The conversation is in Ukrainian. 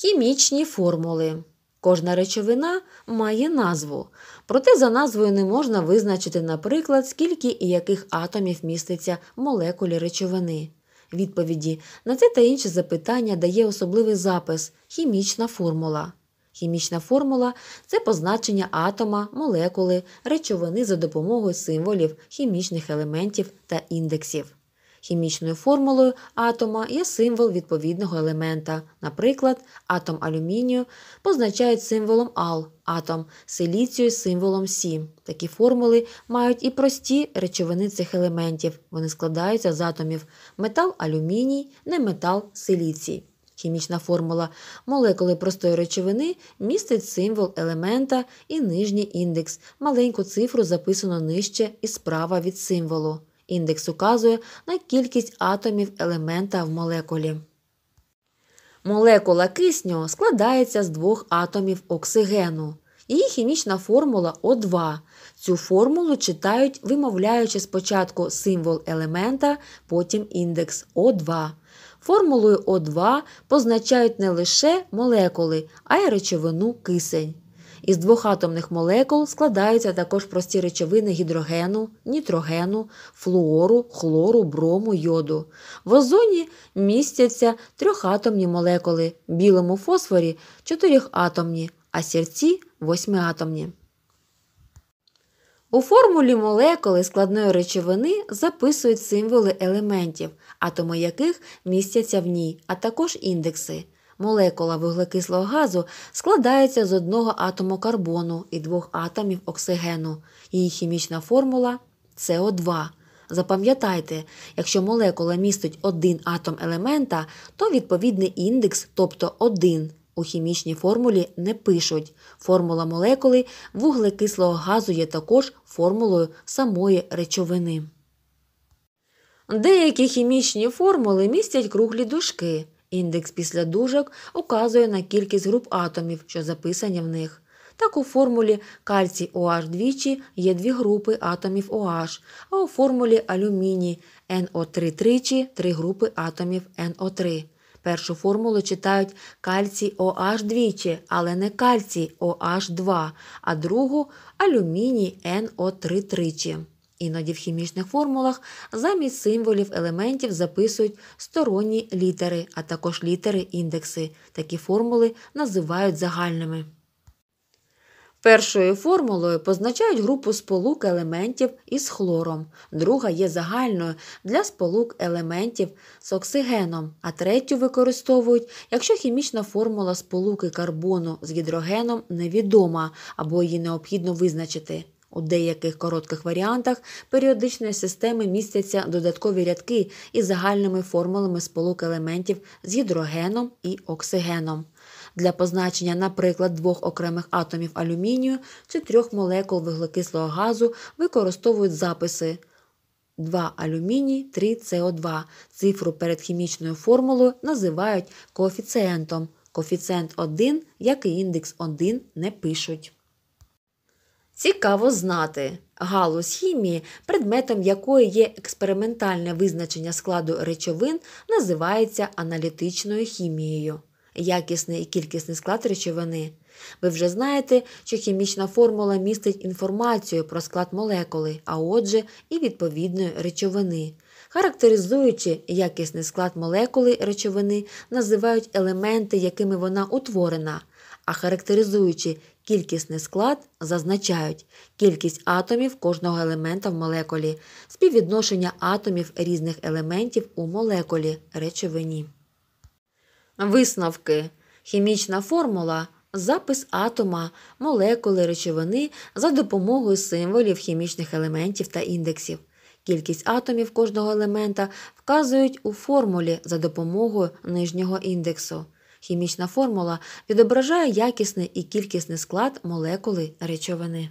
Хімічні формули. Кожна речовина має назву, проте за назвою не можна визначити, наприклад, скільки і яких атомів міститься в молекулі речовини. Відповіді на це та інше запитання дає особливий запис хімічна формула. Хімічна формула це позначення атома, молекули, речовини за допомогою символів, хімічних елементів та індексів. Хімічною формулою атома є символ відповідного елемента. Наприклад, атом алюмінію позначають символом ал, атом силіцію символом Сі. Такі формули мають і прості речовини цих елементів. Вони складаються з атомів метал алюміній, неметал силіцій. Хімічна формула молекули простої речовини містить символ елемента і нижній індекс, маленьку цифру записано нижче і справа від символу. Індекс указує на кількість атомів елемента в молекулі. Молекула кисню складається з двох атомів оксигену. Її хімічна формула О2. Цю формулу читають, вимовляючи спочатку символ елемента, потім індекс О2. Формулою О2 позначають не лише молекули, а й речовину кисень. Із двох атомних молекул складаються також прості речовини гідрогену, нітрогену, флуору, хлору, брому, йоду. В озоні містяться трьохатомні молекули, білому фосфорі чотирьохатомні, а сірці восьмиатомні. У формулі молекули складної речовини записують символи елементів, атоми яких містяться в ній, а також індекси. Молекула вуглекислого газу складається з одного атому карбону і двох атомів оксигену. Її хімічна формула СО2. Запам'ятайте, якщо молекула містить один атом елемента, то відповідний індекс, тобто один, у хімічній формулі не пишуть. Формула молекули вуглекислого газу є також формулою самої речовини. Деякі хімічні формули містять круглі дужки. Індекс після дужок указує на кількість груп атомів, що записані в них. Так у формулі кальцій oh двічі є дві групи атомів OH, а у формулі алюміній no 3 тричі три групи атомів НО3. Першу формулу читають кальцій oh двічі, але не кальцій oh 2 а другу алюміній НО3 тричі. Іноді в хімічних формулах замість символів елементів записують сторонні літери, а також літери індекси. Такі формули називають загальними. Першою формулою позначають групу сполук елементів із хлором, друга є загальною для сполук елементів з оксигеном, а третю використовують, якщо хімічна формула сполуки карбону з гідрогеном невідома або її необхідно визначити. У деяких коротких варіантах періодичної системи містяться додаткові рядки із загальними формулами сполук елементів з гідрогеном і оксигеном. Для позначення, наприклад, двох окремих атомів алюмінію чи трьох молекул вуглекислого газу використовують записи 2 алюміній, 3 СО2. Цифру перед хімічною формулою називають коефіцієнтом. Коефіцієнт 1, як і індекс 1 не пишуть. Цікаво знати галузь хімії, предметом якої є експериментальне визначення складу речовин, називається аналітичною хімією. Якісний і кількісний склад речовини. Ви вже знаєте, що хімічна формула містить інформацію про склад молекули, а отже, і відповідної речовини. Характеризуючи якісний склад молекули речовини, називають елементи, якими вона утворена а характеризуючи кількісний склад, зазначають кількість атомів кожного елемента в молекулі, співвідношення атомів різних елементів у молекулі речовині. Висновки. Хімічна формула. Запис атома, молекули речовини за допомогою символів хімічних елементів та індексів. Кількість атомів кожного елемента вказують у формулі за допомогою нижнього індексу. Хімічна формула відображає якісний і кількісний склад молекули речовини.